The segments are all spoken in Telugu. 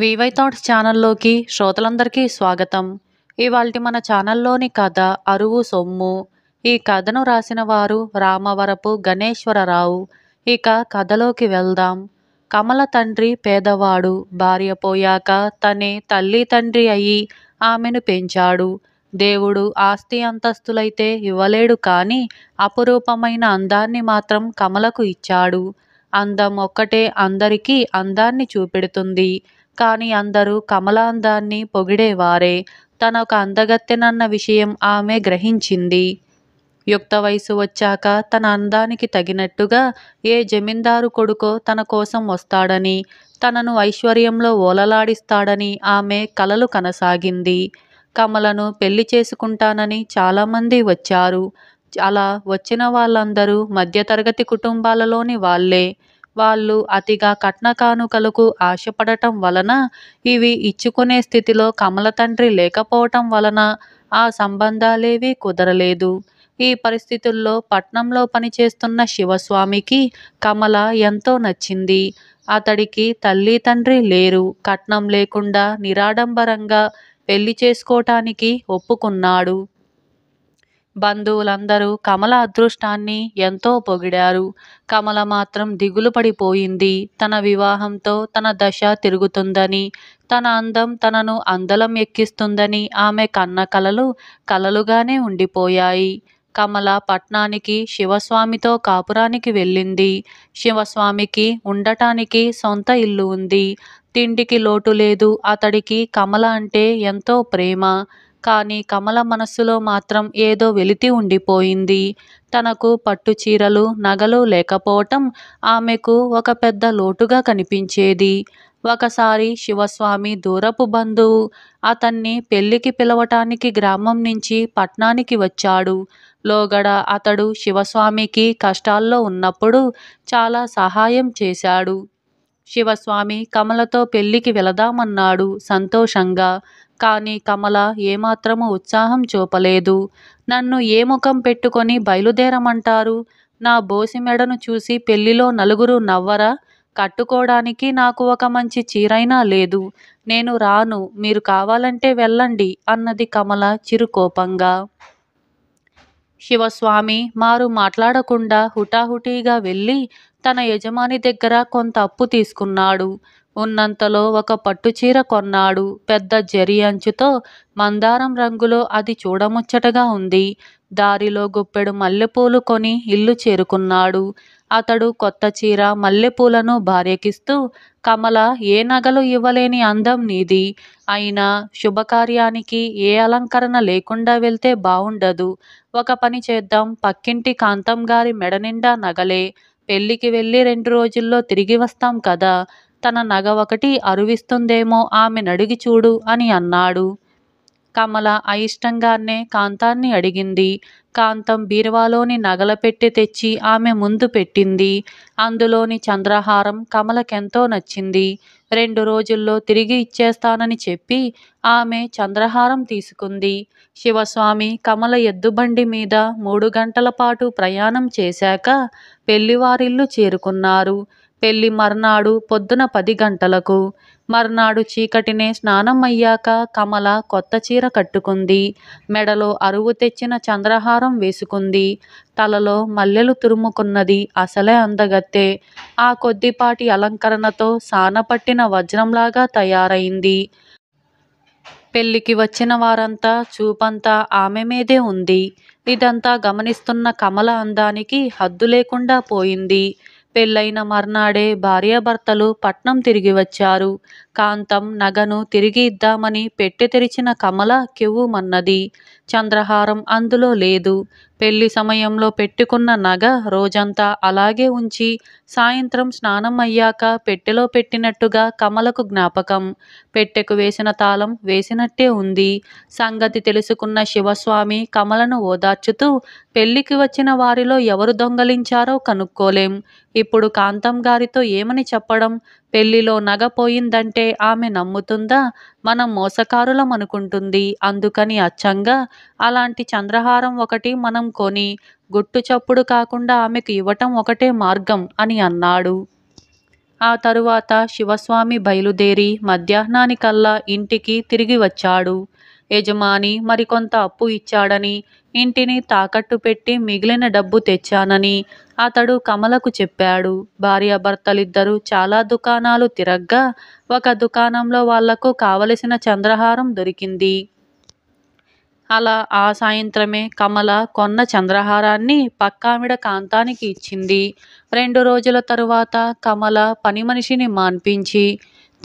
వివై థాట్స్ ఛానల్లోకి శ్రోతలందరికీ స్వాగతం ఇవాళ మన ఛానల్లోని కథ అరువు సొమ్ము ఈ కథను రాసిన వారు రామవరపు గణేశ్వరరావు ఇక కథలోకి వెళ్దాం కమల తండ్రి పేదవాడు భార్య పోయాక తనే తల్లి తండ్రి అయి ఆమెను పెంచాడు దేవుడు ఆస్తి అంతస్తులైతే ఇవ్వలేడు కానీ అపురూపమైన అందాన్ని మాత్రం కమలకు ఇచ్చాడు అందం ఒక్కటే అందరికీ అందాన్ని చూపెడుతుంది కానీ అందరూ కమలాందాన్ని పొగిడేవారే తన ఒక అందగత్తెనన్న విషయం ఆమె గ్రహించింది యుక్త వయసు వచ్చాక తన అందానికి తగినట్టుగా ఏ జమీందారు కొడుకో తన కోసం వస్తాడని తనను ఐశ్వర్యంలో ఓలలాడిస్తాడని ఆమె కలలు కనసాగింది కమలను పెళ్లి చేసుకుంటానని చాలామంది వచ్చారు అలా వచ్చిన వాళ్ళందరూ మధ్యతరగతి కుటుంబాలలోని వాళ్లే వాళ్ళు అతిగా కట్న కానుకలకు ఆశపడటం వలన ఇవి ఇచ్చుకునే స్థితిలో కమల తండ్రి లేకపోవటం వలన ఆ సంబంధాలేవీ కుదరలేదు ఈ పరిస్థితుల్లో పట్నంలో పనిచేస్తున్న శివస్వామికి కమల ఎంతో నచ్చింది అతడికి తల్లి తండ్రి లేరు కట్నం లేకుండా నిరాడంబరంగా పెళ్లి చేసుకోటానికి ఒప్పుకున్నాడు బంధువులందరూ కమల అదృష్టాన్ని ఎంతో పొగిడారు కమల మాత్రం దిగులు పడిపోయింది తన వివాహంతో తన దశ తిరుగుతుందని తన అందం తనను అందలం ఎక్కిస్తుందని ఆమె కన్న కలలు కలలుగానే ఉండిపోయాయి కమల పట్నానికి శివస్వామితో కాపురానికి వెళ్ళింది శివస్వామికి ఉండటానికి సొంత ఇల్లు ఉంది తిండికి లోటు లేదు అతడికి కమల అంటే ఎంతో ప్రేమ కానీ కమల మనస్సులో మాత్రం ఏదో వెలితి ఉండిపోయింది తనకు పట్టు చీరలు నగలు లేకపోవటం ఆమెకు ఒక పెద్ద లోటుగా కనిపించేది ఒకసారి శివస్వామి దూరపు బంధువు అతన్ని పెళ్లికి పిలవటానికి గ్రామం నుంచి పట్నానికి వచ్చాడు లోగడ అతడు శివస్వామికి కష్టాల్లో ఉన్నప్పుడు చాలా సహాయం చేశాడు శివస్వామి కమలతో పెళ్లికి వెళదామన్నాడు సంతోషంగా కానీ కమల ఏమాత్రము ఉత్సాహం చూపలేదు నన్ను ఏ ముఖం పెట్టుకొని బయలుదేరమంటారు నా బోసి మెడను చూసి పెళ్లిలో నలుగురు నవ్వరా కట్టుకోవడానికి నాకు ఒక మంచి చీరైనా లేదు నేను రాను మీరు కావాలంటే వెళ్ళండి అన్నది కమల చిరుకోపంగా శివస్వామి మారు మాట్లాడకుండా హుటాహుటీగా వెళ్ళి తన యజమాని దగ్గర కొంత అప్పు తీసుకున్నాడు ఉన్నంతలో ఒక పట్టుచీర కొన్నాడు పెద్ద జరి అంచుతో మందారం రంగులో అది చూడముచ్చటగా ఉంది దారిలో గుప్పెడు మల్లెపూలు కొని ఇల్లు చేరుకున్నాడు అతడు కొత్త చీర మల్లెపూలను భార్యకిస్తూ కమల ఏ నగలు ఇవ్వలేని అందం నీది అయినా శుభకార్యానికి ఏ అలంకరణ లేకుండా వెళ్తే బావుండదు ఒక పని చేద్దాం పక్కింటి కాంతం గారి మెడ నిండా నగలే పెళ్లికి వెళ్ళి రెండు రోజుల్లో తిరిగి వస్తాం కదా తన నగ ఒకటి అరువిస్తుందేమో ఆమె నడిగి చూడు అని అన్నాడు కమల అయిష్టంగానే కాంతాన్ని అడిగింది కాంతం బీరువాలోని నగల పెట్టి తెచ్చి ఆమె ముందు పెట్టింది అందులోని చంద్రహారం కమలకెంతో నచ్చింది రెండు రోజుల్లో తిరిగి ఇచ్చేస్తానని చెప్పి ఆమె చంద్రహారం తీసుకుంది శివస్వామి కమల ఎద్దుబండి మీద మూడు గంటల పాటు ప్రయాణం చేశాక పెళ్లివారిల్లు చేరుకున్నారు పెళ్లి మర్నాడు పొద్దున పది గంటలకు మర్నాడు చీకటినే స్నానం అయ్యాక కమల కొత్త చీర కట్టుకుంది మెడలో అరువు తెచ్చిన చంద్రహారం వేసుకుంది తలలో మల్లెలు తురుముకున్నది అసలే అందగత్తే ఆ కొద్దిపాటి అలంకరణతో సానపట్టిన వజ్రంలాగా తయారైంది పెళ్లికి వచ్చిన వారంతా చూపంతా ఆమె మీదే ఉంది ఇదంతా గమనిస్తున్న కమల అందానికి హద్దు లేకుండా పోయింది పెళ్లైన మర్నాడే భార్యాభర్తలు పట్నం తిరిగి వచ్చారు కాంతం నగను తిరిగి ఇద్దామని పెట్టె తెరిచిన కమల కెవ్వుమన్నది చంద్రహారం అందులో లేదు పెళ్లి సమయంలో పెట్టుకున్న నగ రోజంతా అలాగే ఉంచి సాయంత్రం స్నానం అయ్యాక పెట్టెలో పెట్టినట్టుగా కమలకు జ్ఞాపకం పెట్టెకు వేసిన తాళం వేసినట్టే ఉంది సంగతి తెలుసుకున్న శివస్వామి కమలను ఓదార్చుతూ పెళ్లికి వచ్చిన వారిలో ఎవరు దొంగలించారో కనుక్కోలేం ఇప్పుడు కాంతం గారితో ఏమని చెప్పడం పెళ్లిలో నగ పోయిందంటే అంటే ఆమె నమ్ముతుందా మనం మోసకారులం అనుకుంటుంది అందుకని అచ్చంగా అలాంటి చంద్రహారం ఒకటి మనం కొని గుట్టు చప్పుడు కాకుండా ఆమెకు ఇవ్వటం ఒకటే మార్గం అని అన్నాడు ఆ తరువాత శివస్వామి బయలుదేరి మధ్యాహ్నానికల్లా ఇంటికి తిరిగి వచ్చాడు యజమాని మరికొంత అప్పు ఇచ్చాడని ఇంటిని తాకట్టు పెట్టి మిగిలిన డబ్బు తెచ్చానని అతడు కమలకు చెప్పాడు భార్యాభర్తలిద్దరూ చాలా దుకాణాలు తిరగ్గా ఒక దుకాణంలో వాళ్లకు కావలసిన చంద్రహారం దొరికింది అలా ఆ సాయంత్రమే కమల కొన్న చంద్రహారాన్ని పక్కామిడ కాంతానికి ఇచ్చింది రెండు రోజుల తరువాత కమల పని మనిషిని మాన్పించి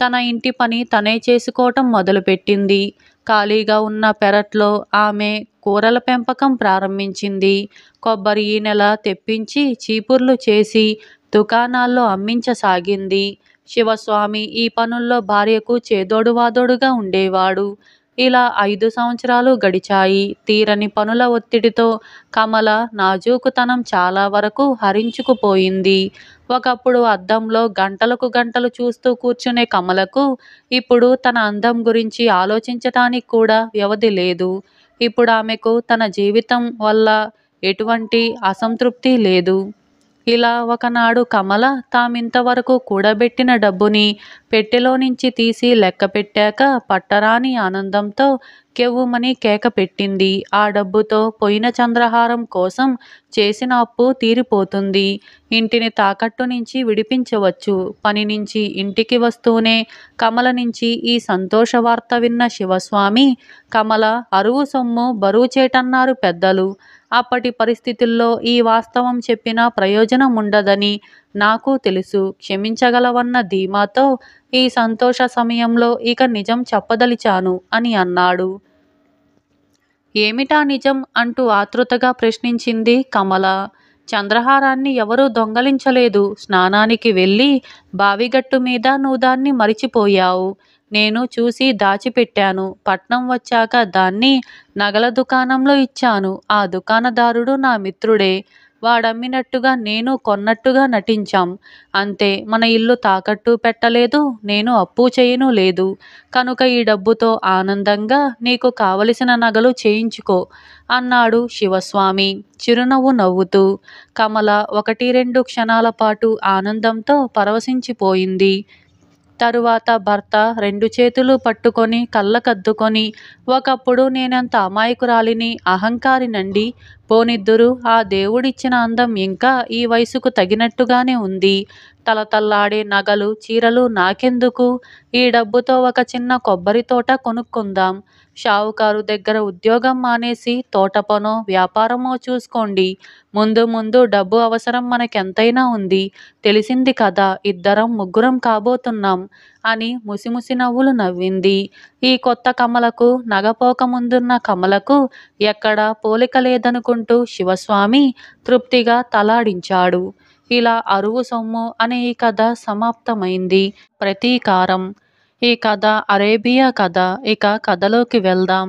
తన ఇంటి పని తనే చేసుకోవటం మొదలుపెట్టింది ఖాళీగా ఉన్న పెరట్లో ఆమె కూరల పెంపకం ప్రారంభించింది కొబ్బరి ఈ నెల తెప్పించి చీపుర్లు చేసి దుకాణాల్లో అమ్మించసాగింది శివస్వామి ఈ పనుల్లో భార్యకు చేదోడువాదోడుగా ఉండేవాడు ఇలా ఐదు సంవత్సరాలు గడిచాయి తీరని పనుల ఒత్తిడితో కమల నాజూకుతనం చాలా వరకు హరించుకుపోయింది ఒకప్పుడు అద్దంలో గంటలకు గంటలు చూస్తూ కూర్చునే కమలకు ఇప్పుడు తన అందం గురించి ఆలోచించటానికి కూడా వ్యవధి లేదు ఇప్పుడు ఆమెకు తన జీవితం వల్ల ఎటువంటి అసంతృప్తి లేదు ఇలా ఒకనాడు కమల తామింతవరకు కూడబెట్టిన డబ్బుని పెట్టెలో నుంచి తీసి లెక్క పెట్టాక పట్టరాని ఆనందంతో కెవ్వుమని కేక పెట్టింది ఆ డబ్బుతో పోయిన చంద్రహారం కోసం చేసిన అప్పు తీరిపోతుంది ఇంటిని తాకట్టు నుంచి విడిపించవచ్చు పని నుంచి ఇంటికి వస్తూనే కమల నుంచి ఈ సంతోష వార్త విన్న శివస్వామి కమల అరువు సొమ్ము బరువు చేటన్నారు పెద్దలు అప్పటి పరిస్థితుల్లో ఈ వాస్తవం చెప్పినా ప్రయోజనం ఉండదని నాకు తెలుసు క్షమించగలవన్న ధీమాతో ఈ సంతోష సమయంలో ఇక నిజం చెప్పదలిచాను అని అన్నాడు ఏమిటా నిజం అంటూ ఆతృతగా ప్రశ్నించింది కమల చంద్రహారాన్ని ఎవరూ దొంగలించలేదు స్నానానికి వెళ్ళి బావిగట్టు మీద నువ్వు దాన్ని మరిచిపోయావు నేను చూసి దాచిపెట్టాను పట్నం వచ్చాక దాన్ని నగల దుకాణంలో ఇచ్చాను ఆ దుకాణదారుడు నా మిత్రుడే వాడమ్మినట్టుగా నేను కొన్నట్టుగా నటించాం అంతే మన ఇల్లు తాకట్టు పెట్టలేదు నేను అప్పు చేయను లేదు కనుక ఈ డబ్బుతో ఆనందంగా నీకు కావలసిన నగలు చేయించుకో అన్నాడు శివస్వామి చిరునవ్వు నవ్వుతూ కమల ఒకటి రెండు క్షణాల పాటు ఆనందంతో పరవశించిపోయింది తరువాత భర్త రెండు చేతులు పట్టుకొని కళ్ళకద్దుకొని ఒకప్పుడు నేనంత అమాయకురాలిని అహంకారినండి పోనిద్దురు ఆ దేవుడిచ్చిన అందం ఇంకా ఈ వయసుకు తగినట్టుగానే ఉంది తలతల్లాడే నగలు చీరలు నాకెందుకు ఈ డబ్బుతో ఒక చిన్న కొబ్బరి తోట కొనుక్కుందాం షావుకారు దగ్గర ఉద్యోగం మానేసి తోట పనో వ్యాపారమో చూసుకోండి ముందు ముందు డబ్బు అవసరం మనకెంతైనా ఉంది తెలిసింది కదా ఇద్దరం ముగ్గురం కాబోతున్నాం అని ముసిముసి నవ్వులు నవ్వింది ఈ కొత్త కమలకు నగపోక ముందున్న కమలకు ఎక్కడ పోలిక లేదనుకుంటూ శివస్వామి తృప్తిగా తలాడించాడు ఇలా అరువు సొమ్ము అనే ఈ కథ సమాప్తమైంది ప్రతీకారం ఈ కథ అరేబియా కథ ఇక కథలోకి వెళ్దాం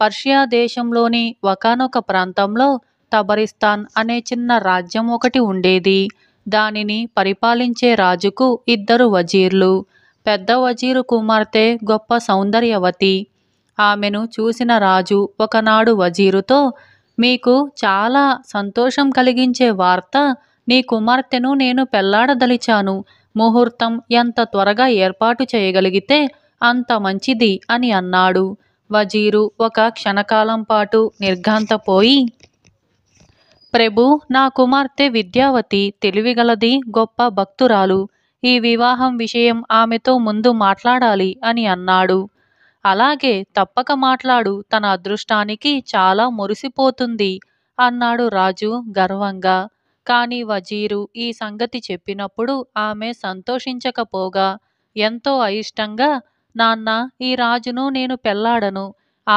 పర్షియా దేశంలోని ఒకనొక ప్రాంతంలో తబరిస్తాన్ అనే చిన్న రాజ్యం ఒకటి ఉండేది దానిని పరిపాలించే రాజుకు ఇద్దరు వజీర్లు పెద్ద వజీరు కుమార్తె గొప్ప సౌందర్యవతి ఆమెను చూసిన రాజు ఒకనాడు వజీరుతో మీకు చాలా సంతోషం కలిగించే వార్త నీ కుమార్తెను నేను పెళ్లాడదలిచాను ముహూర్తం ఎంత త్వరగా ఏర్పాటు చేయగలిగితే అంత మంచిది అని అన్నాడు వజీరు ఒక క్షణకాలం పాటు నిర్ఘాంతపోయి ప్రభు నా కుమార్తె విద్యావతి తెలివిగలది గొప్ప భక్తురాలు ఈ వివాహం విషయం ఆమెతో ముందు మాట్లాడాలి అని అన్నాడు అలాగే తప్పక మాట్లాడు తన అదృష్టానికి చాలా మురిసిపోతుంది అన్నాడు రాజు గర్వంగా కాని వజీరు ఈ సంగతి చెప్పినప్పుడు ఆమె సంతోషించకపోగా ఎంతో అయిష్టంగా నాన్న ఈ రాజును నేను పెళ్లాడను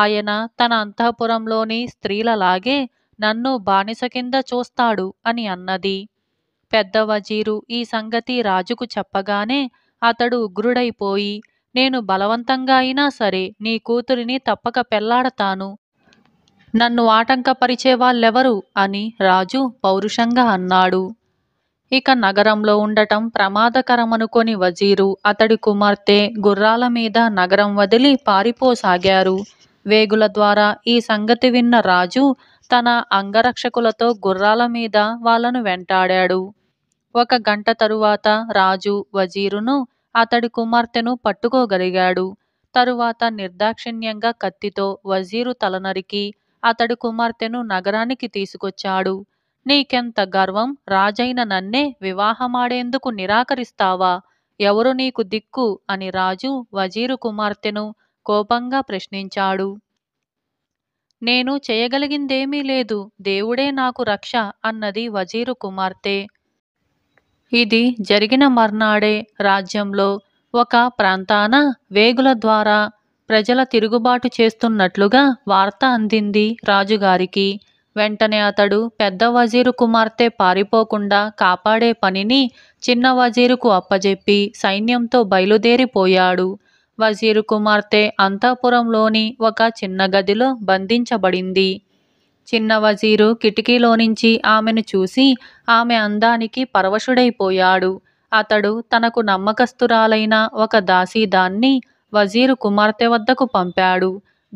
ఆయన తన అంతఃపురంలోని స్త్రీలలాగే నన్ను బానిస కింద చూస్తాడు అని అన్నది పెద్ద వజీరు ఈ సంగతి రాజుకు చెప్పగానే అతడు ఉగ్రుడైపోయి నేను బలవంతంగా అయినా సరే నీ కూతురిని తప్పక పెళ్లాడతాను నన్ను ఆటంకపరిచే వాళ్ళెవరు అని రాజు పౌరుషంగా అన్నాడు ఇక నగరంలో ఉండటం ప్రమాదకరమనుకొని వజీరు అతడి కుమార్తె గుర్రాల మీద నగరం వదిలి పారిపోసాగారు వేగుల ద్వారా ఈ సంగతి విన్న రాజు తన అంగరక్షకులతో గుర్రాల మీద వాళ్ళను వెంటాడాడు ఒక గంట తరువాత రాజు వజీరును అతడి కుమార్తెను పట్టుకోగలిగాడు తరువాత నిర్దాక్షిణ్యంగా కత్తితో వజీరు తలనరికి అతడు కుమార్తెను నగరానికి తీసుకొచ్చాడు నీకెంత గర్వం రాజైన నన్నే వివాహమాడేందుకు నిరాకరిస్తావా ఎవరు నీకు దిక్కు అని రాజు వజీరు కుమార్తెను కోపంగా ప్రశ్నించాడు నేను చేయగలిగిందేమీ లేదు దేవుడే నాకు రక్ష అన్నది వజీరు కుమార్తె ఇది జరిగిన మర్నాడే రాజ్యంలో ఒక ప్రాంతాన వేగుల ద్వారా ప్రజల తిరుగుబాటు చేస్తున్నట్లుగా వార్త అందింది రాజుగారికి వెంటనే అతడు పెద్ద వజీరు కుమార్తె పారిపోకుండా కాపాడే పనిని చిన్న వజీరుకు అప్పజెప్పి సైన్యంతో బయలుదేరిపోయాడు వజీరు కుమార్తె అంతాపురంలోని ఒక చిన్న గదిలో బంధించబడింది చిన్న వజీరు కిటికీలోనించి ఆమెను చూసి ఆమె అందానికి పరవశుడైపోయాడు అతడు తనకు నమ్మకస్తురాలైన ఒక దాసీదాన్ని వజీరు కుమార్తె వద్దకు పంపాడు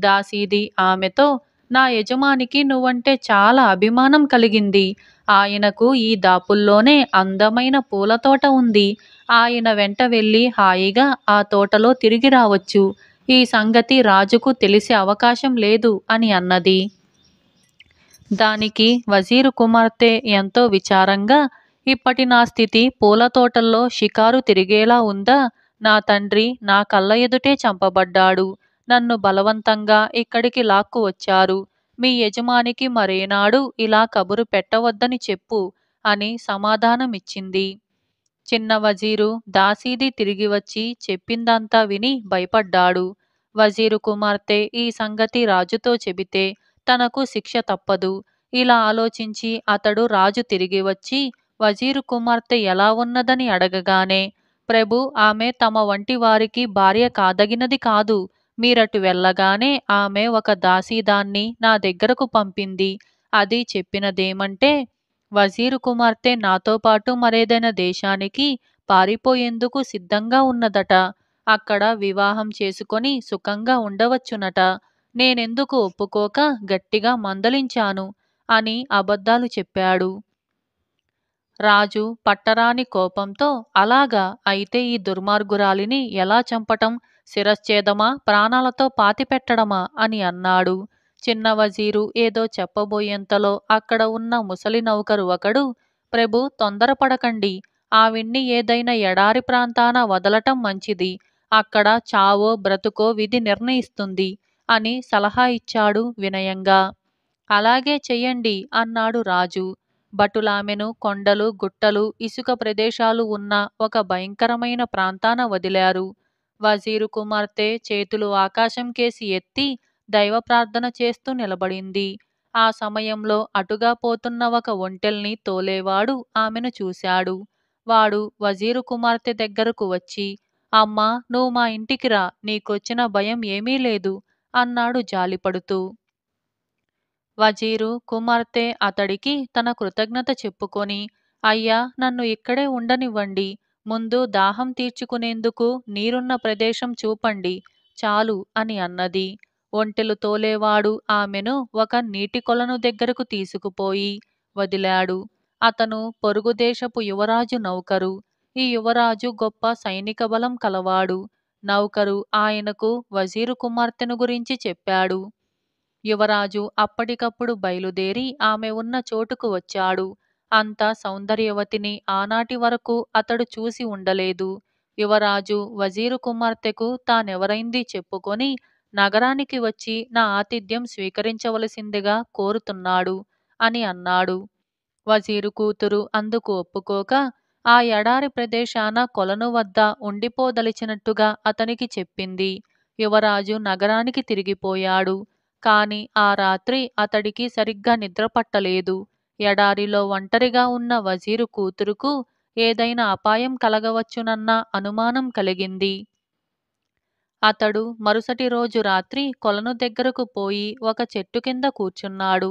దాసీది ఆమెతో నా యజమానికి నువ్వంటే చాలా అభిమానం కలిగింది ఆయనకు ఈ దాపుల్లోనే అందమైన పూల తోట ఉంది ఆయన వెంట వెళ్ళి హాయిగా ఆ తోటలో తిరిగి రావచ్చు ఈ సంగతి రాజుకు తెలిసే అవకాశం లేదు అని అన్నది దానికి వజీరు కుమార్తె ఎంతో విచారంగా ఇప్పటి నా స్థితి పూల తోటల్లో షికారు తిరిగేలా ఉందా నా తండ్రి నా కళ్ళ ఎదుటే చంపబడ్డాడు నన్ను బలవంతంగా ఇక్కడికి లాక్కు వచ్చారు మీ యజమానికి మరేనాడు ఇలా కబురు పెట్టవద్దని చెప్పు అని సమాధానమిచ్చింది చిన్న వజీరు దాసీది తిరిగి వచ్చి చెప్పిందంతా విని భయపడ్డాడు వజీరు కుమార్తె ఈ సంగతి రాజుతో చెబితే తనకు శిక్ష తప్పదు ఇలా ఆలోచించి అతడు రాజు తిరిగి వచ్చి వజీరు కుమార్తె ఎలా ఉన్నదని అడగగానే ప్రభు ఆమె తమ వంటి వారికి భార్య కాదగినది కాదు మీరటు వెళ్ళగానే ఆమె ఒక దాసీదాన్ని నా దగ్గరకు పంపింది అది చెప్పినదేమంటే వజీరు కుమార్తె నాతో పాటు మరేదైనా దేశానికి పారిపోయేందుకు సిద్ధంగా ఉన్నదట అక్కడ వివాహం చేసుకొని సుఖంగా ఉండవచ్చునట నేనెందుకు ఒప్పుకోక గట్టిగా మందలించాను అని అబద్ధాలు చెప్పాడు రాజు పట్టరాని కోపంతో అలాగా అయితే ఈ దుర్మార్గురాలిని ఎలా చంపటం శిరశ్చేదమా ప్రాణాలతో పాతిపెట్టడమా అని అన్నాడు చిన్న వజీరు ఏదో చెప్పబోయేంతలో అక్కడ ఉన్న ముసలి నౌకరు ఒకడు ప్రభు తొందరపడకండి ఆవిణ్ణి ఏదైనా ఎడారి ప్రాంతాన వదలటం మంచిది అక్కడ చావో బ్రతుకో విధి నిర్ణయిస్తుంది అని సలహా ఇచ్చాడు వినయంగా అలాగే చెయ్యండి అన్నాడు రాజు బటులామెను కొండలు గుట్టలు ఇసుక ప్రదేశాలు ఉన్న ఒక భయంకరమైన ప్రాంతాన వదిలారు వజీరు కుమార్తె చేతులు ఆకాశం కేసి ఎత్తి దైవ ప్రార్థన చేస్తూ నిలబడింది ఆ సమయంలో అటుగా పోతున్న ఒక ఒంటెల్ని తోలేవాడు ఆమెను చూశాడు వాడు వజీరు కుమార్తె దగ్గరకు వచ్చి అమ్మా నువ్వు మా ఇంటికి రా నీకొచ్చిన భయం ఏమీ లేదు అన్నాడు జాలిపడుతూ వజీరు కుమార్తె అతడికి తన కృతజ్ఞత చెప్పుకొని అయ్యా నన్ను ఇక్కడే ఉండనివ్వండి ముందు దాహం తీర్చుకునేందుకు నీరున్న ప్రదేశం చూపండి చాలు అని అన్నది ఒంటెలు తోలేవాడు ఆమెను ఒక నీటి కొలను దగ్గరకు తీసుకుపోయి వదిలాడు అతను పొరుగుదేశపు యువరాజు నౌకరు ఈ యువరాజు గొప్ప సైనిక బలం కలవాడు నౌకరు ఆయనకు వజీరు కుమార్తెను గురించి చెప్పాడు యువరాజు అప్పటికప్పుడు బయలుదేరి ఆమె ఉన్న చోటుకు వచ్చాడు అంత సౌందర్యవతిని ఆనాటి వరకు అతడు చూసి ఉండలేదు యువరాజు వజీరు కుమార్తెకు తానెవరైంది చెప్పుకొని నగరానికి వచ్చి నా ఆతిథ్యం స్వీకరించవలసిందిగా కోరుతున్నాడు అని అన్నాడు వజీరు కూతురు అందుకు ఒప్పుకోక ఆ ఎడారి ప్రదేశాన కొలను వద్ద ఉండిపోదలిచినట్టుగా అతనికి చెప్పింది యువరాజు నగరానికి తిరిగిపోయాడు కాని ఆ రాత్రి అతడికి సరిగ్గా నిద్రపట్టలేదు ఎడారిలో ఒంటరిగా ఉన్న వజీరు కూతురుకు ఏదైనా అపాయం కలగవచ్చునన్న అనుమానం కలిగింది అతడు మరుసటి రోజు రాత్రి కొలను దగ్గరకు పోయి ఒక చెట్టు కింద కూర్చున్నాడు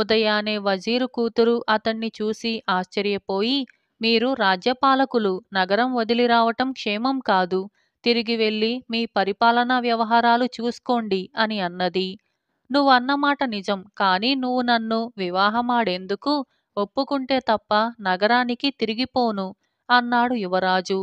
ఉదయానే వజీరు కూతురు అతన్ని చూసి ఆశ్చర్యపోయి మీరు రాజ్యపాలకులు నగరం వదిలి రావటం క్షేమం కాదు తిరిగి వెళ్ళి మీ పరిపాలనా వ్యవహారాలు చూసుకోండి అని అన్నది నువ్వు అన్నమాట నిజం కానీ నువ్వు నన్ను వివాహమాడేందుకు ఒప్పుకుంటే తప్ప నగరానికి తిరిగిపోను అన్నాడు యువరాజు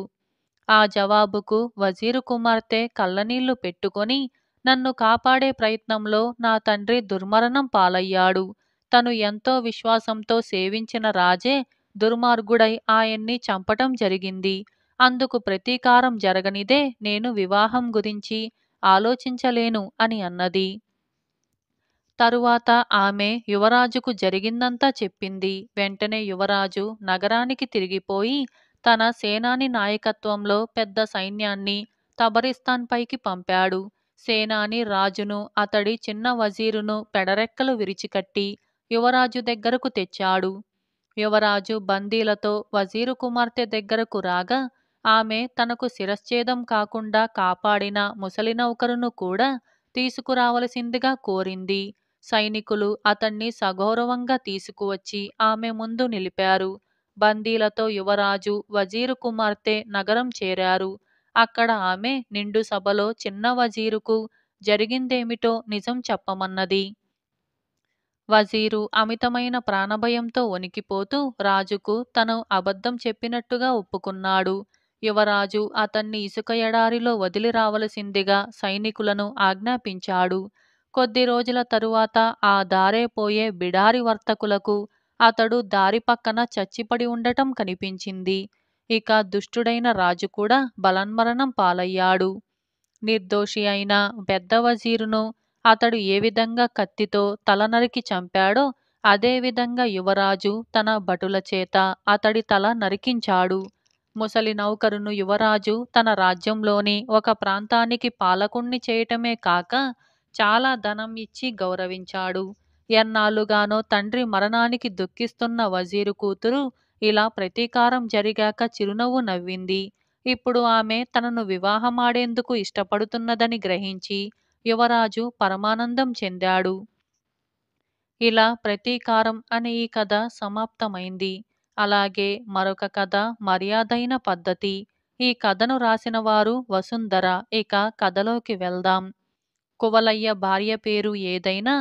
ఆ జవాబుకు వజీరు కుమార్తె కళ్ళనీళ్లు పెట్టుకొని నన్ను కాపాడే ప్రయత్నంలో నా తండ్రి దుర్మరణం పాలయ్యాడు తను ఎంతో విశ్వాసంతో సేవించిన రాజే దుర్మార్గుడై ఆయన్ని చంపటం జరిగింది అందుకు ప్రతీకారం జరగనిదే నేను వివాహం గురించి ఆలోచించలేను అని అన్నది తరువాత ఆమె యువరాజుకు జరిగిందంతా చెప్పింది వెంటనే యువరాజు నగరానికి తిరిగిపోయి తన సేనాని నాయకత్వంలో పెద్ద సైన్యాన్ని తబరిస్తాన్ పైకి పంపాడు సేనాని రాజును అతడి చిన్న వజీరును పెడరెక్కలు విరిచికట్టి యువరాజు దగ్గరకు తెచ్చాడు యువరాజు బందీలతో వజీరు కుమార్తె దగ్గరకు రాగా ఆమె తనకు శిరశ్చేదం కాకుండా కాపాడిన ముసలినౌకరును కూడా తీసుకురావలసిందిగా కోరింది సైనికులు అతణ్ణి సగౌరవంగా తీసుకువచ్చి ఆమె ముందు నిలిపారు బందీలతో యువరాజు వజీరు కుమార్తె నగరం చేరారు అక్కడ ఆమె నిండు సభలో చిన్న వజీరుకు జరిగిందేమిటో నిజం చెప్పమన్నది వజీరు అమితమైన ప్రాణభయంతో వణికిపోతూ రాజుకు తను అబద్ధం చెప్పినట్టుగా ఒప్పుకున్నాడు యువరాజు అతన్ని ఇసుక ఎడారిలో వదిలి రావలసిందిగా సైనికులను ఆజ్ఞాపించాడు కొద్ది రోజుల తరువాత ఆ దారేపోయే బిడారి వర్తకులకు అతడు దారి పక్కన చచ్చిపడి ఉండటం కనిపించింది ఇక దుష్టుడైన రాజు కూడా బలన్మరణం పాలయ్యాడు నిర్దోషి అయిన పెద్ద వజీరును అతడు ఏ విధంగా కత్తితో తల నరికి చంపాడో అదేవిధంగా యువరాజు తన భటుల చేత అతడి తల నరికించాడు ముసలి నౌకరును యువరాజు తన రాజ్యంలోని ఒక ప్రాంతానికి పాలకుణ్ణి చేయటమే కాక చాలా ధనం ఇచ్చి గౌరవించాడు ఎన్నాళ్ళుగానో తండ్రి మరణానికి దుఃఖిస్తున్న వజీరు కూతురు ఇలా ప్రతీకారం జరిగాక చిరునవ్వు నవ్వింది ఇప్పుడు ఆమె తనను వివాహమాడేందుకు ఇష్టపడుతున్నదని గ్రహించి యువరాజు పరమానందం చెందాడు ఇలా ప్రతీకారం అనే ఈ కథ సమాప్తమైంది అలాగే మరొక కథ మర్యాదైన పద్ధతి ఈ కథను రాసిన వారు వసుంధర ఇక కథలోకి వెళ్దాం కువలయ్య భార్య పేరు ఏదైనా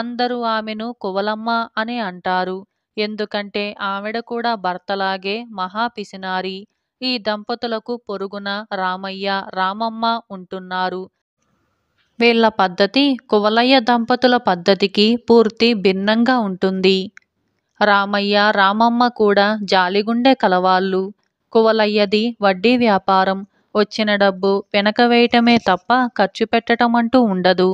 అందరూ ఆమెను కువలమ్మ అనే అంటారు ఎందుకంటే ఆవిడ కూడా భర్తలాగే మహాపిసినారి ఈ దంపతులకు పొరుగున రామయ్య రామమ్మ ఉంటున్నారు వీళ్ల పద్ధతి కువలయ్య దంపతుల పద్ధతికి పూర్తి భిన్నంగా ఉంటుంది రామయ్య రామమ్మ కూడా జాలిగుండె కలవాళ్ళు కువలయ్యది వడ్డీ వ్యాపారం వచ్చిన డబ్బు వెనక వేయటమే తప్ప ఖర్చు పెట్టడం అంటూ ఉండదు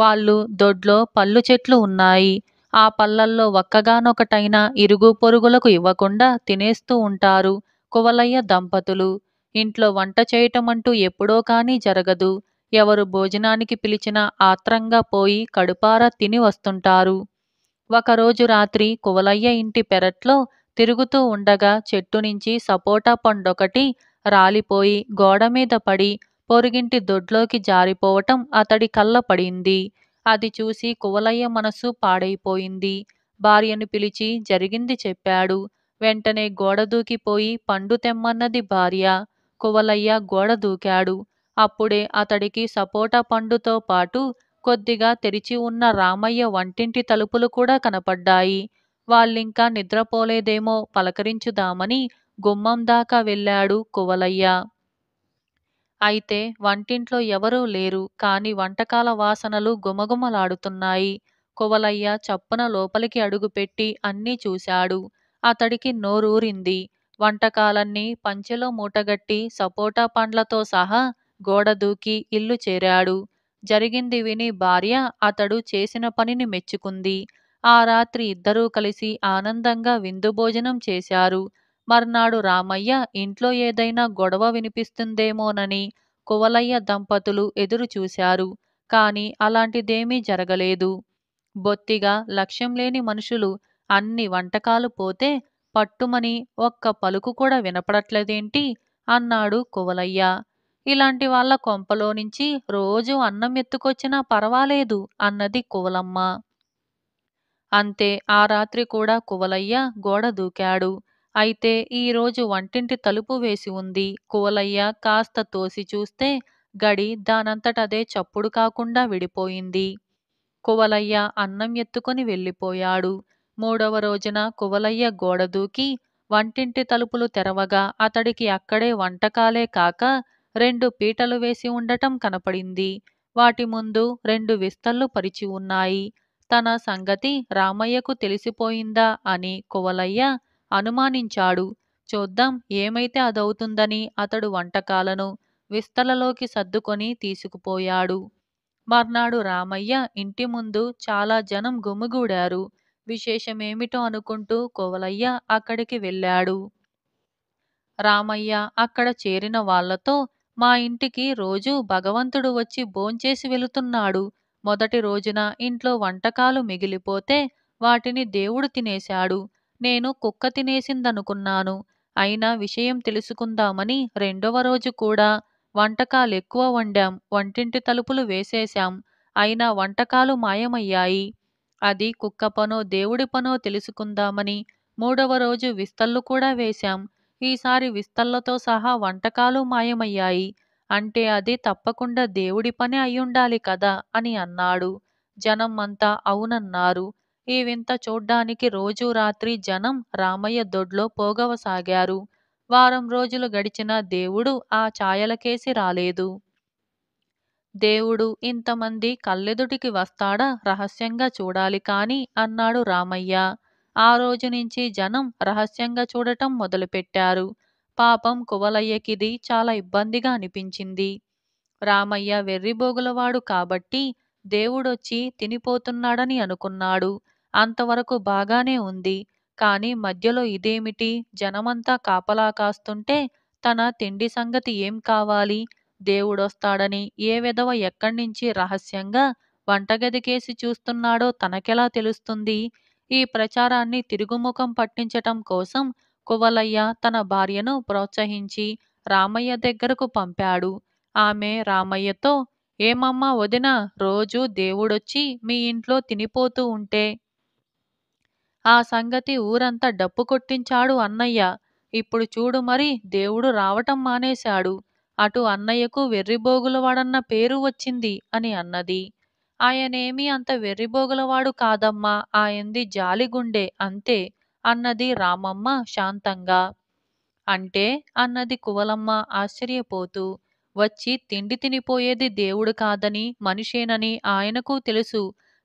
వాళ్ళు దొడ్లో పళ్ళు చెట్లు ఉన్నాయి ఆ పళ్ళల్లో ఒక్కగానొకటైన ఇరుగు పొరుగులకు ఇవ్వకుండా తినేస్తూ ఉంటారు కువలయ్య దంపతులు ఇంట్లో వంట చేయటం అంటూ ఎప్పుడో కానీ జరగదు ఎవరు భోజనానికి పిలిచినా ఆత్రంగా పోయి కడుపారా తిని వస్తుంటారు ఒకరోజు రాత్రి కువలయ్య ఇంటి పెరట్లో తిరుగుతూ ఉండగా చెట్టు నుంచి సపోటా పండొకటి రాలిపోయి గోడమీద పడి పొరుగింటి దొడ్లోకి జారిపోవటం అతడి కళ్ళపడింది అది చూసి కువలయ్య మనసు పాడైపోయింది భార్యను పిలిచి జరిగింది చెప్పాడు వెంటనే గోడ దూకిపోయి పండు తెమ్మన్నది భార్య కువలయ్య గోడ దూకాడు అప్పుడే అతడికి సపోటా పండుతో పాటు కొద్దిగా తెరిచి ఉన్న రామయ్య వంటింటి తలుపులు కూడా కనపడ్డాయి వాళ్ళింకా నిద్రపోలేదేమో పలకరించుదామని గుమ్మం దాకా వెళ్ళాడు కువలయ్య అయితే వంటింట్లో ఎవరూ లేరు కాని వంటకాల వాసనలు గుమగుమలాడుతున్నాయి కువలయ్య చప్పున లోపలికి అడుగుపెట్టి అన్నీ చూశాడు అతడికి నోరూరింది వంటకాలన్నీ పంచెలో మూటగట్టి సపోటా పండ్లతో సహా గోడ దూకి ఇల్లు చేరాడు జరిగింది విని భార్య అతడు చేసిన పనిని మెచ్చుకుంది ఆ రాత్రి ఇద్దరూ కలిసి ఆనందంగా విందు భోజనం చేశారు మర్నాడు రామయ్య ఇంట్లో ఏదైనా గొడవ వినిపిస్తుందేమోనని కువలయ్య దంపతులు ఎదురు చూశారు కాని అలాంటిదేమీ జరగలేదు బొత్తిగా లక్ష్యం లేని మనుషులు అన్ని వంటకాలు పోతే పట్టుమని ఒక్క పలుకు కూడా వినపడట్లేదేంటి అన్నాడు కువలయ్య ఇలాంటి వాళ్ళ కొంపలో నుంచి రోజు అన్నం ఎత్తుకొచ్చినా పర్వాలేదు అన్నది కువలమ్మ అంతే ఆ రాత్రి కూడా కువలయ్య గోడ దూకాడు అయితే ఈరోజు వంటింటి తలుపు వేసి ఉంది కోలయ్య కాస్త తోసి చూస్తే గడి దానంతటదే చప్పుడు కాకుండా విడిపోయింది కువలయ్య అన్నం ఎత్తుకుని వెళ్ళిపోయాడు మూడవ రోజున కువలయ్య గోడ దూకి వంటింటి తలుపులు తెరవగా అతడికి అక్కడే వంటకాలే కాక రెండు పీటలు వేసి ఉండటం కనపడింది వాటి ముందు రెండు విస్తళ్ళు పరిచి ఉన్నాయి తన సంగతి రామయ్యకు తెలిసిపోయిందా అని కువలయ్య అనుమానించాడు చూద్దాం ఏమైతే అదవుతుందని అతడు వంటకాలను విస్తలలోకి సర్దుకొని తీసుకుపోయాడు మర్నాడు రామయ్య ఇంటి ముందు చాలా జనం గుమిగూడారు విశేషమేమిటో అనుకుంటూ కోవలయ్య అక్కడికి వెళ్ళాడు రామయ్య అక్కడ చేరిన వాళ్లతో మా ఇంటికి రోజు భగవంతుడు వచ్చి భోంచేసి వెళుతున్నాడు మొదటి రోజున ఇంట్లో వంటకాలు మిగిలిపోతే వాటిని దేవుడు తినేశాడు నేను కుక్క తినేసిందనుకున్నాను అయినా విషయం తెలుసుకుందామని రెండవ రోజు కూడా వంటకాలెక్కువ వండాం వంటింటి తలుపులు వేసేశాం అయినా వంటకాలు మాయమయ్యాయి అది కుక్క పనో దేవుడి పనో తెలుసుకుందామని మూడవ రోజు విస్తళ్ళు కూడా వేశాం ఈసారి విస్తళ్లతో సహా వంటకాలు మాయమయ్యాయి అంటే అది తప్పకుండా దేవుడి పని అయ్యుండాలి కదా అని అన్నాడు జనం అంతా అవునన్నారు ఈ వింత చూడ్డానికి రోజూ రాత్రి జనం రామయ్య దొడ్లో పోగవసాగారు. వారం రోజులు గడిచిన దేవుడు ఆ ఛాయలకేసి రాలేదు. దేవుడు ఇంతమంది కల్లెదుటికి వస్తాడా రహస్యంగా చూడాలి కాని అన్నాడు రామయ్య. ఆ రోజునించి జనం రహస్యంగా చూడటం మొదలుపెట్టారు. పాపం కువలయ్యకిది చాలా ఇబ్బందిగా అనిపించింది. రామయ్య వెర్రిబోగులవాడు కాబట్టి దేవుడొచ్చి తినిపోతున్నాడని అనుకున్నాడు. అంతవరకు బాగానే ఉంది కాని మధ్యలో ఇదేమిటి జనమంతా కాపలా కాస్తుంటే తన తిండి సంగతి ఏం కావాలి దేవుడొస్తాడని ఏ విధవ ఎక్కడ్నించి రహస్యంగా వంటగదికేసి చూస్తున్నాడో తనకెలా తెలుస్తుంది ఈ ప్రచారాన్ని తిరుగుముఖం పట్టించటం కోసం కువలయ్య తన భార్యను ప్రోత్సహించి రామయ్య దగ్గరకు పంపాడు ఆమె రామయ్యతో ఏమమ్మా వదిన రోజూ దేవుడొచ్చి మీ ఇంట్లో తినిపోతూ ఉంటే ఆ సంగతి ఊరంతా డప్పు కొట్టించాడు అన్నయ్య ఇప్పుడు చూడు మరి దేవుడు రావటం మానేశాడు అటు అన్నయ్యకు వెర్రిబోగులవాడన్న పేరు వచ్చింది అని అన్నది ఆయనేమీ అంత వెర్రిబోగులవాడు కాదమ్మా ఆయంది జాలిగుండె అంతే అన్నది రామమ్మ శాంతంగా అంటే అన్నది కువలమ్మ ఆశ్చర్యపోతూ వచ్చి తిండి తినిపోయేది దేవుడు కాదని మనిషేనని ఆయనకు తెలుసు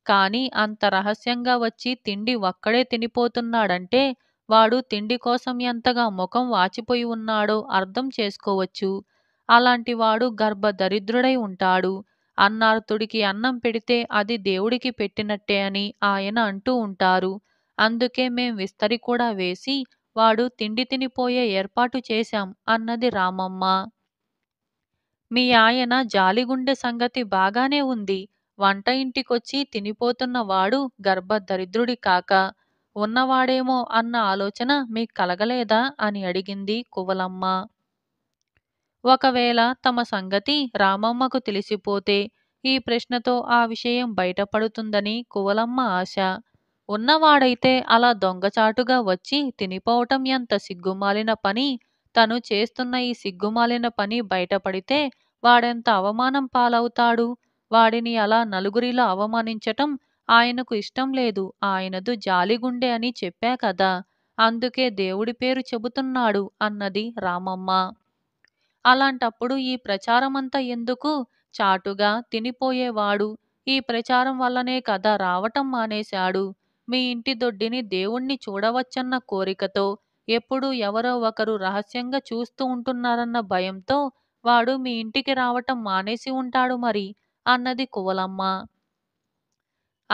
కానీ అంత రహస్యంగా వచ్చి తిండి ఒక్కడే తినిపోతున్నాడంటే వాడు తిండి కోసం ఎంతగా ముఖం వాచిపోయి ఉన్నాడో అర్థం చేసుకోవచ్చు అలాంటివాడు గర్భదరిద్రుడై ఉంటాడు అన్నార్తుడికి అన్నం పెడితే అది దేవుడికి పెట్టినట్టే అని ఆయన అంటూ ఉంటారు అందుకే మేం విస్తరి కూడా వేసి వాడు తిండి తినిపోయే ఏర్పాటు చేశాం అన్నది రామమ్మ మీ ఆయన జాలిగుండె సంగతి బాగానే ఉంది వంట ఇంటికొచ్చి తినిపోతున్న వాడు గర్భదరిద్రుడి కాక ఉన్నవాడేమో అన్న ఆలోచన మీకు కలగలేదా అని అడిగింది కువలమ్మ ఒకవేళ తమ సంగతి రామమ్మకు తెలిసిపోతే ఈ ప్రశ్నతో ఆ విషయం బయటపడుతుందని కువలమ్మ ఆశ ఉన్నవాడైతే అలా దొంగచాటుగా వచ్చి తినిపోవటం ఎంత సిగ్గుమాలిన పని తను చేస్తున్న ఈ సిగ్గుమాలిన పని బయటపడితే వాడెంత అవమానం పాలవుతాడు వాడిని అలా నలుగురిలో అవమానించటం ఆయనకు ఇష్టం లేదు ఆయనదు జాలిగుండె అని చెప్పా కదా అందుకే దేవుడి పేరు చెబుతున్నాడు అన్నది రామమ్మ అలాంటప్పుడు ఈ ప్రచారమంతా ఎందుకు చాటుగా తినిపోయేవాడు ఈ ప్రచారం వల్లనే కథ రావటం మానేశాడు మీ ఇంటి దొడ్డిని దేవుణ్ణి చూడవచ్చన్న కోరికతో ఎప్పుడూ ఎవరో ఒకరు రహస్యంగా చూస్తూ ఉంటున్నారన్న భయంతో వాడు మీ ఇంటికి రావటం మానేసి ఉంటాడు మరి అన్నది కువలమ్మ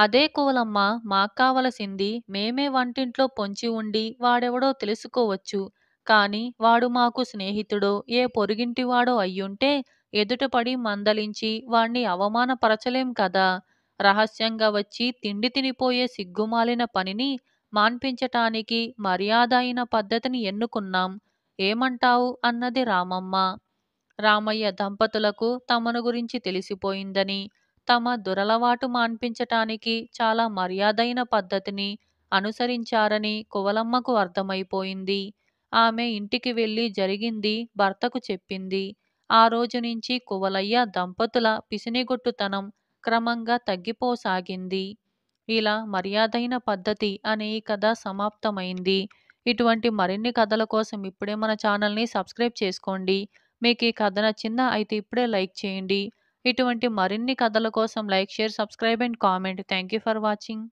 అదే కువలమ్మ మాకు కావలసింది మేమే వంటింట్లో పొంచి ఉండి వాడెవడో తెలుసుకోవచ్చు కాని వాడు మాకు స్నేహితుడో ఏ పొరుగింటివాడో అయ్యుంటే ఎదుటపడి మందలించి వాణ్ణి అవమానపరచలేం కదా రహస్యంగా వచ్చి తిండి తినిపోయే సిగ్గుమాలిన పనిని మాన్పించటానికి మర్యాద అయిన పద్ధతిని ఎన్నుకున్నాం ఏమంటావు అన్నది రామమ్మ రామయ్య దంపతులకు తమను గురించి తెలిసిపోయిందని తమ దురలవాటు మాన్పించటానికి చాలా మర్యాదైన పద్ధతిని అనుసరించారని కువలమ్మకు అర్థమైపోయింది ఆమె ఇంటికి వెళ్ళి జరిగింది భర్తకు చెప్పింది ఆ రోజు నుంచి కువలయ్య దంపతుల పిసినిగొట్టుతనం క్రమంగా తగ్గిపోసాగింది ఇలా మర్యాదైన పద్ధతి అనే ఈ కథ సమాప్తమైంది ఇటువంటి మరిన్ని కథల కోసం ఇప్పుడే మన ఛానల్ని సబ్స్క్రైబ్ చేసుకోండి మీకు ఈ కథ నచ్చిందా అయితే ఇప్పుడే లైక్ చేయండి ఇటువంటి మరిన్ని కథల కోసం like share subscribe and comment thank for watching